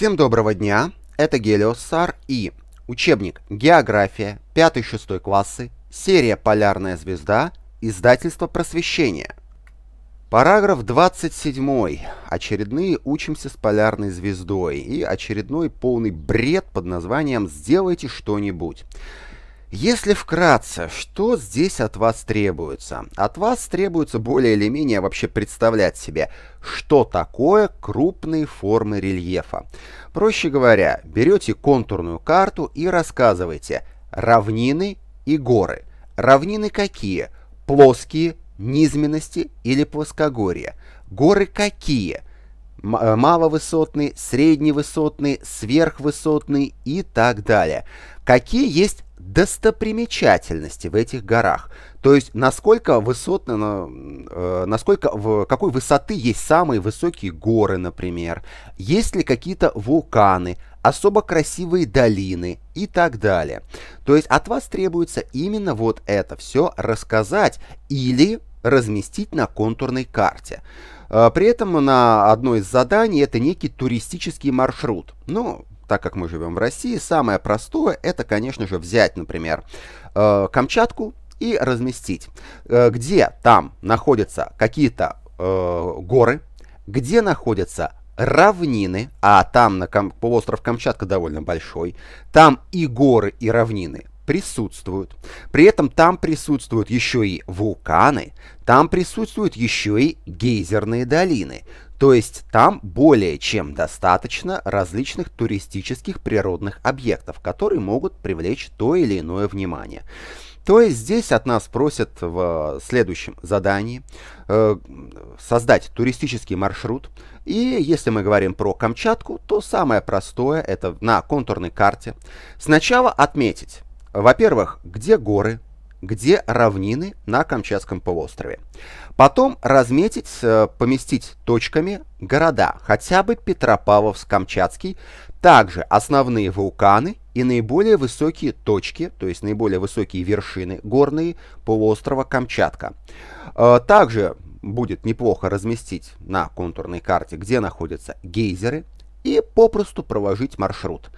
Всем доброго дня, это Гелиосар и учебник «География. 5-6 классы. Серия «Полярная звезда. Издательство просвещения». Параграф 27. Очередные «Учимся с полярной звездой» и очередной полный бред под названием «Сделайте что-нибудь». Если вкратце, что здесь от вас требуется? От вас требуется более или менее вообще представлять себе, что такое крупные формы рельефа. Проще говоря, берете контурную карту и рассказываете равнины и горы. Равнины какие? Плоские, низменности или плоскогорья. Горы какие? Э, маловысотные, средневысотные, сверхвысотные и так далее. Какие есть достопримечательности в этих горах. То есть, насколько высотно, э, насколько, в какой высоты есть самые высокие горы, например, есть ли какие-то вулканы, особо красивые долины и так далее. То есть, от вас требуется именно вот это все рассказать или разместить на контурной карте. Э, при этом на одно из заданий это некий туристический маршрут. Ну, так как мы живем в России, самое простое это, конечно же, взять, например, э, Камчатку и разместить, э, где там находятся какие-то э, горы, где находятся равнины, а там на Кам полуостров Камчатка довольно большой, там и горы, и равнины присутствуют. При этом там присутствуют еще и вулканы, там присутствуют еще и гейзерные долины. То есть там более чем достаточно различных туристических природных объектов, которые могут привлечь то или иное внимание. То есть здесь от нас просят в э, следующем задании э, создать туристический маршрут. И если мы говорим про Камчатку, то самое простое это на контурной карте сначала отметить, во-первых, где горы, где равнины на Камчатском полуострове. Потом разметить, э, поместить точками города, хотя бы Петропавловск-Камчатский, также основные вулканы и наиболее высокие точки, то есть наиболее высокие вершины горные полуострова Камчатка. Э, также будет неплохо разместить на контурной карте, где находятся гейзеры, и попросту проложить маршрут.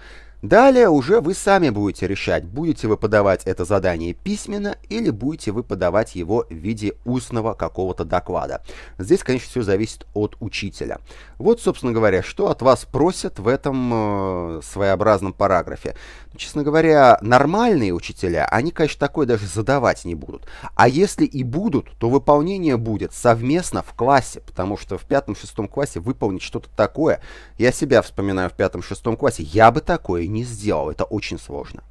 Далее уже вы сами будете решать, будете вы подавать это задание письменно или будете вы подавать его в виде устного какого-то доклада. Здесь, конечно, все зависит от учителя. Вот, собственно говоря, что от вас просят в этом э, своеобразном параграфе. Честно говоря, нормальные учителя, они, конечно, такое даже задавать не будут. А если и будут, то выполнение будет совместно в классе, потому что в пятом-шестом классе выполнить что-то такое, я себя вспоминаю в пятом-шестом классе, я бы такое не сделал. Это очень сложно.